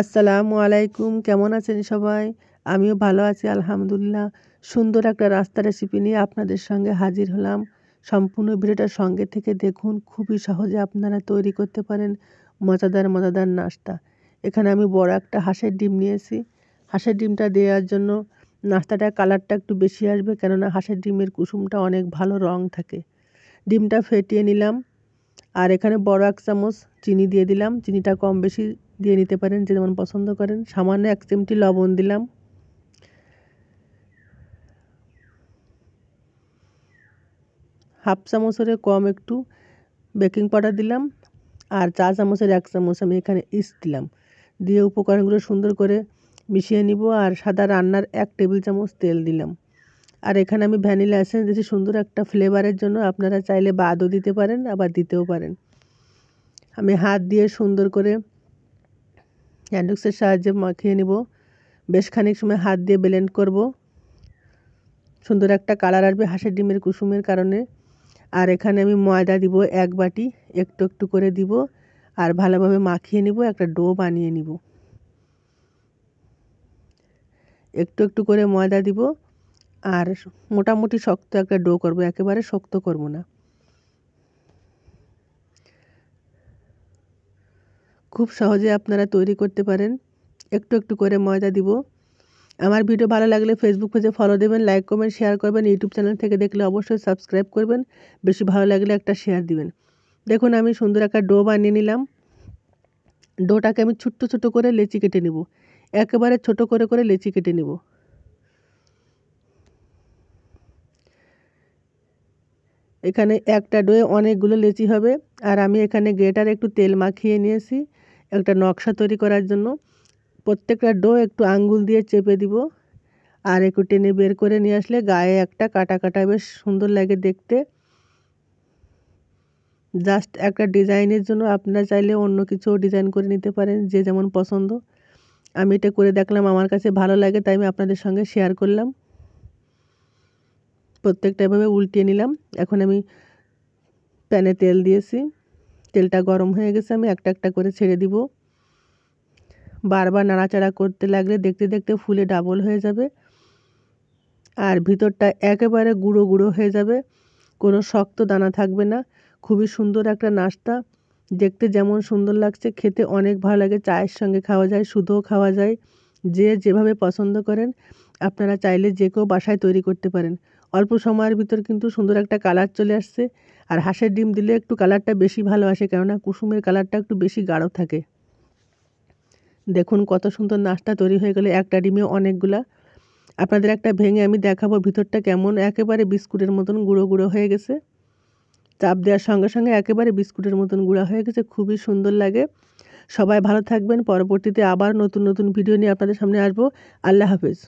আসসালামু আলাইকুম কেমন আছেন সবাই আমিও ভালো আছি আলহামদুলিল্লাহ সুন্দর একটা রাস্তা রেসিপি নিয়ে আপনাদের সঙ্গে হাজির হলাম সম্পূর্ণ ভিডিওটার সঙ্গে থেকে দেখুন খুবই সহজে আপনারা তৈরি করতে পারেন মজাদার মজাদার নাস্তা এখানে আমি বড় একটা হাঁসের ডিম নিয়েছি হাঁসের ডিমটা দেওয়ার জন্য নাস্তাটার কালারটা একটু বেশি আসবে কেননা হাঁসের ডিমের কুসুমটা অনেক ভালো রং থাকে ডিমটা ফেটিয়ে নিলাম আর এখানে বড় এক চামচ চিনি দিয়ে দিলাম চিনিটা কম বেশি দিয়ে নিতে পারেন যে যেমন পছন্দ করেন সামান্য এক চিমটি লবণ দিলাম হাফ চামচের কম একটু বেকিং পাউডার দিলাম আর চা চামচের এক চামচ আমি এখানে ইস দিলাম দিয়ে উপকরণগুলো সুন্দর করে মিশিয়ে নিব আর সাদা রান্নার এক টেবিল চামচ তেল দিলাম আর এখানে আমি ভ্যানিলা এসেন্স দিয়েছি সুন্দর একটা ফ্লেভারের জন্য আপনারা চাইলে বাদও দিতে পারেন আবার দিতেও পারেন আমি হাত দিয়ে সুন্দর করে হ্যান্ডুক্সের সাহায্যে মাখিয়ে নিব বেশ খানিক সময় হাত দিয়ে ব্লেন্ড করব সুন্দর একটা কালার আসবে হাঁসের ডিমের কুসুমের কারণে আর এখানে আমি ময়দা দিব এক বাটি একটু একটু করে দিব আর ভালোভাবে মাখিয়ে নিব একটা ডো বানিয়ে নিব একটু একটু করে ময়দা দিব আর মোটামুটি শক্ত একটা ডো করব একেবারে শক্ত করব না খুব সহজে আপনারা তৈরি করতে পারেন একটু একটু করে ময়দা দিব আমার ভিডিও ভালো লাগলে ফেসবুক পেজে ফলো দেবেন লাইক করবেন শেয়ার করবেন ইউটিউব চ্যানেল থেকে দেখলে অবশ্যই সাবস্ক্রাইব করবেন বেশি ভালো লাগলে একটা শেয়ার দিবেন দেখুন আমি সুন্দর একটা ডো বানিয়ে নিলাম ডোটাকে আমি ছোট্ট ছোট করে লেচি কেটে নেব একেবারে ছোট করে করে লেচি কেটে নেব এখানে একটা ডোয়ে অনেকগুলো লেচি হবে আর আমি এখানে গেটার একটু তেল মাখিয়ে নিয়েছি একটা নকশা তৈরি করার জন্য প্রত্যেকটা ডো একটু আঙ্গুল দিয়ে চেপে দিব আর একটু টেনে বের করে নিয়ে আসলে গায়ে একটা কাটা কাটা বেশ সুন্দর লাগে দেখতে জাস্ট একটা ডিজাইনের জন্য আপনারা চাইলে অন্য কিছুও ডিজাইন করে নিতে পারেন যে যেমন পছন্দ আমি এটা করে দেখলাম আমার কাছে ভালো লাগে তাই আমি আপনাদের সঙ্গে শেয়ার করলাম প্রত্যেকটা এভাবে উল্টিয়ে নিলাম এখন আমি প্যানে তেল দিয়েছি তেলটা গরম হয়ে গেছে আমি একটা একটা করে ছেড়ে দিব বারবার নাড়াচাড়া করতে লাগলে দেখতে দেখতে ফুলে ডাবল হয়ে যাবে আর ভিতরটা একেবারে গুঁড়ো গুঁড়ো হয়ে যাবে কোনো শক্ত দানা থাকবে না খুবই সুন্দর একটা নাস্তা দেখতে যেমন সুন্দর লাগছে খেতে অনেক ভালো লাগে চায়ের সঙ্গে খাওয়া যায় শুধুও খাওয়া যায় যে যেভাবে পছন্দ করেন আপনারা চাইলে যে কেউ বাসায় তৈরি করতে পারেন অল্প সময়ের ভিতর কিন্তু সুন্দর একটা কালার চলে আসছে আর হাঁসের ডিম দিলে একটু কালারটা বেশি ভালো আসে কেননা কুসুমের কালারটা একটু বেশি গাঢ় থাকে দেখুন কত সুন্দর নাস্তা তৈরি হয়ে গেলে একটা ডিমে অনেকগুলা আপনাদের একটা ভেঙে আমি দেখাবো ভিতরটা কেমন একেবারে বিস্কুটের মতন গুঁড়ো গুঁড়ো হয়ে গেছে চাপ দেওয়ার সঙ্গে সঙ্গে একেবারে বিস্কুটের মতন গুঁড়া হয়ে গেছে খুবই সুন্দর লাগে সবাই ভালো থাকবেন পরবর্তীতে আবার নতুন নতুন ভিডিও নিয়ে আপনাদের সামনে আসবো আল্লাহ হাফেজ